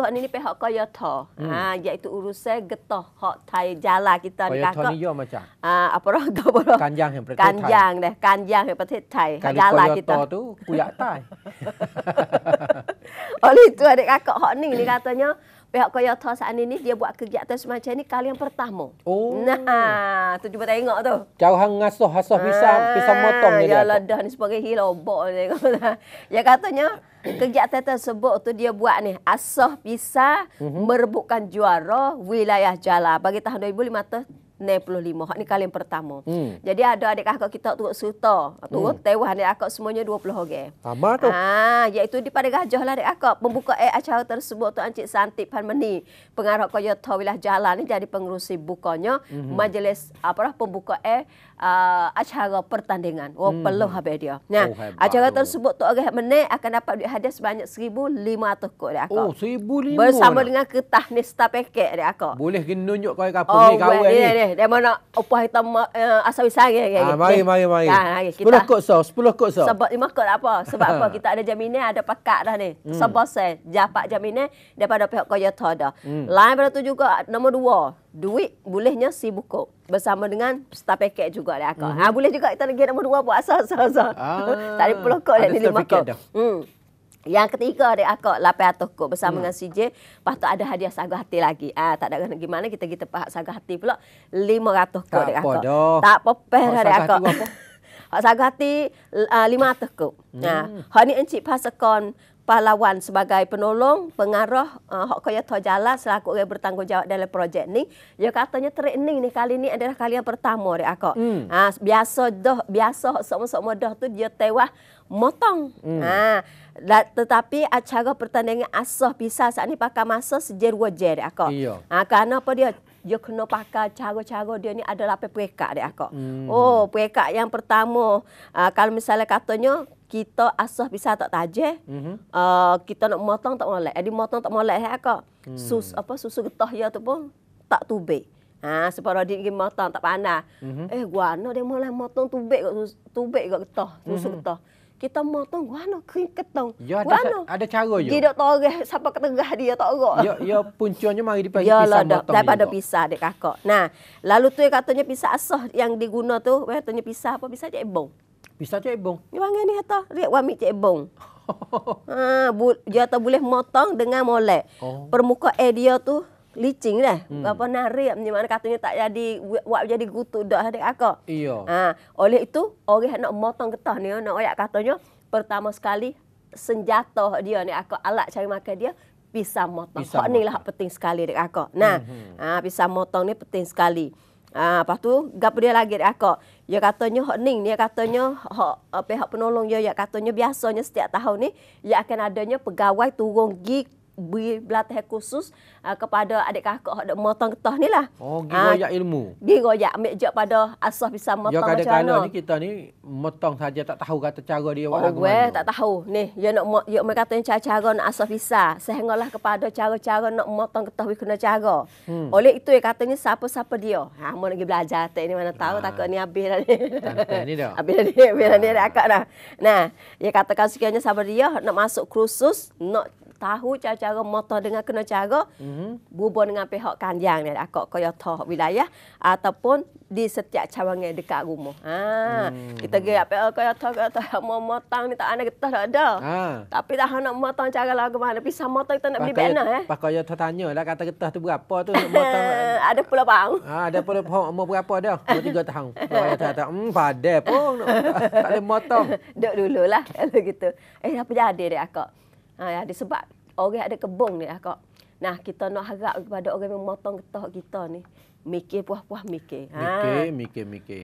tuh ni pihak kaya tho hmm. ha iaitu urusan getah hak tai jala kita di ya kakak kaya tho macam ha apa roh kau boro kanjang yang pertama kanjang deh kanjang yang pertama tai jala ya kita kaya tu kuyak tai oleh itu adik kakak hak ni ni katanya pihak Koya Tau saat ini dia buat kegiatan semacam ini kali yang pertama. Oh. Nah, tu cuba tengok tu. Jauh hang ngasuh, hasuh pisang, ah, pisang motong ni. Ya lah ni sebagai hilobok ni. Ya katanya kegiatan tersebut tu dia buat ni asah pisang uh-huh. merebutkan juara wilayah Jala bagi tahun 2015 65. Hak ni kali yang pertama. Hmm. Jadi ada adik kakak kita turut serta. Turut hmm. tewah adik kakak semuanya 20 orang. Sama tu. Ha, iaitu di pada gajah lah adik kakak. Pembuka air acara tersebut tu Encik Santik Panmeni. Pengarah Koyo wilayah Jalan ni jadi pengurusi bukanya. Hmm. Majlis apa lah, pembuka air uh, acara pertandingan. Oh, hmm. perlu habis dia. Nah, oh, acara tu. tersebut tu agak menik akan dapat hadiah sebanyak 1,500 kot adik kakak. Oh, 1,500 Bersama lah. dengan ketah ni setah peket adik kakak. Boleh nunjuk kau yang kapal oh, ni kawan ni. Eh, dia mana upah hitam uh, asal sari ah, ya. ya. Ah, mari mari mari. Kan, hari, kita, 10 kot sah, 10 kot sah. Sebab lima kot lah apa? Sebab apa kita ada jaminan ada pakat dah ni. Hmm. Sebab saya dapat jaminan daripada pihak kaya tak ada. Hmm. Lain pada tu juga nombor dua, duit bolehnya si buku bersama dengan star paket juga dia akak. Mm-hmm. Ha boleh juga kita lagi nombor dua buat asal-asal. Ah, tak ada 10 kot dah 5 kot. Hmm. Yang ketiga ada akak 800 kot bersama hmm. dengan CJ. Lepas tu ada hadiah sagah hati lagi. Ah ha, tak ada kena gimana kita kita pahak sagah hati pula 500 kot adik akak. Tak apa dah. Tak apa adik akak. Hak sagah hati uh, ah, 500 kot. Ah, hmm. hari ni encik pasakan pahlawan sebagai penolong, pengarah uh, hok kaya to jalan selaku orang bertanggungjawab dalam projek ni. Ya katanya training ni kali ni adalah kali yang pertama dek aku. Hmm. Ha, biasa doh biasa sama-sama doh tu dia tewas motong. Hmm. Ha, ah, da, tetapi acara pertandingan asah pisah saat ni pakai masa sejer wajer dek aku. Ha, ah, karena apa dia dia kena pakai cara-cara dia ni adalah apa perekat dia aku. Hmm. Oh, perekat yang pertama. Uh, kalau misalnya katanya kita asah bisa tak tajam. Mm-hmm. Uh, eh, kita nak motong tak molek. Jadi motong tak molek hak kok. Hmm. Sus apa susu getah ya tu pun tak tube. Ha supaya radik gi motong tak panas. Mm-hmm. Eh guano dia molek motong tube kok tube kok getah, susu mm-hmm. getah. Kita motong guano kering ketong. Ya ada, sa- ada cara yo. Ya. Dia tak siapa ketengah dia tak ro. Ya ya puncanya mari dipanggil ya pisah lah, motong. Ya lah daripada pisah dek kakak. Nah, lalu tu katanya pisah asah yang diguna tu, katanya pisah apa pisah je ebong. Pisau Cik Ebong. Dia panggil ni kata. Rek wami Cik Ebong. ha, bu, dia tak boleh motong dengan molek. Oh. Permuka air dia tu licin dah. Hmm. Berapa narik. Di mana katanya tak jadi. Buat jadi gutu dah adik aku. Iya. Ha, oleh itu. Orang nak motong getah ni. Nak ayak katanya. Pertama sekali. Senjata dia ni aku. Alat cari makan dia pisang motong. Pisang Hak ni lah penting sekali dekat aku. Nah, hmm, hmm. Ha, pisang motong ni penting sekali. Ah, lepas tu gap dia lagi dia kak. Dia katanya hak ning dia katanya hak eh, pihak penolong dia ya katanya biasanya setiap tahun ni dia akan adanya pegawai turun gig beri pelatihan khusus uh, kepada adik kakak hak motong ketah ni lah. Oh, gi ah, royak uh, ilmu. Gi royak ambil jak pada asah bisa motong macam mana. Ya kadang-kadang ni kita ni motong saja tak tahu kata cara dia buat oh, lagu. Oh, tak tahu. Ni, dia nak kata yang cara-cara nak asah bisa. Sehinggalah kepada cara-cara nak motong ketah wi kena cara. Hmm. Oleh itu yang katanya siapa-siapa dia. Ha, mau lagi belajar tak ni mana tahu ha. takut ni habis dah ni. Habis dah ni. Habis dah ni, habis dah ni dah akak dah. Nah, dia katakan sekiranya siapa dia nak masuk kursus, nak tahu cara-cara motor dengan kena cara mm-hmm. bubur dengan pihak kanjang ni akak kaya toh wilayah ataupun di setiap cawang dekat rumah. Ha mm kita gerak pe kaya toh kaya toh mau motang ni tak ada kita tak ada. Ha. Tapi tak nak motang cara lagu mana pisah motor kita nak beli benar eh. Pak kaya toh tanya lah kata kita tu berapa tu motor. ada pula bang. Ha ada pula pihak mau berapa dah? 2 tiga tahun. Kaya toh tak hmm padah pun tak ada motor. Duk dululah kalau gitu. Eh apa jadi dek akak? Ha, ya, ada sebab orang ada kebong ni akak. Ya, nah, kita nak harap kepada orang yang memotong getah kita ni. Mikir puah-puah mikir. Mikir, ha. mikir, mikir.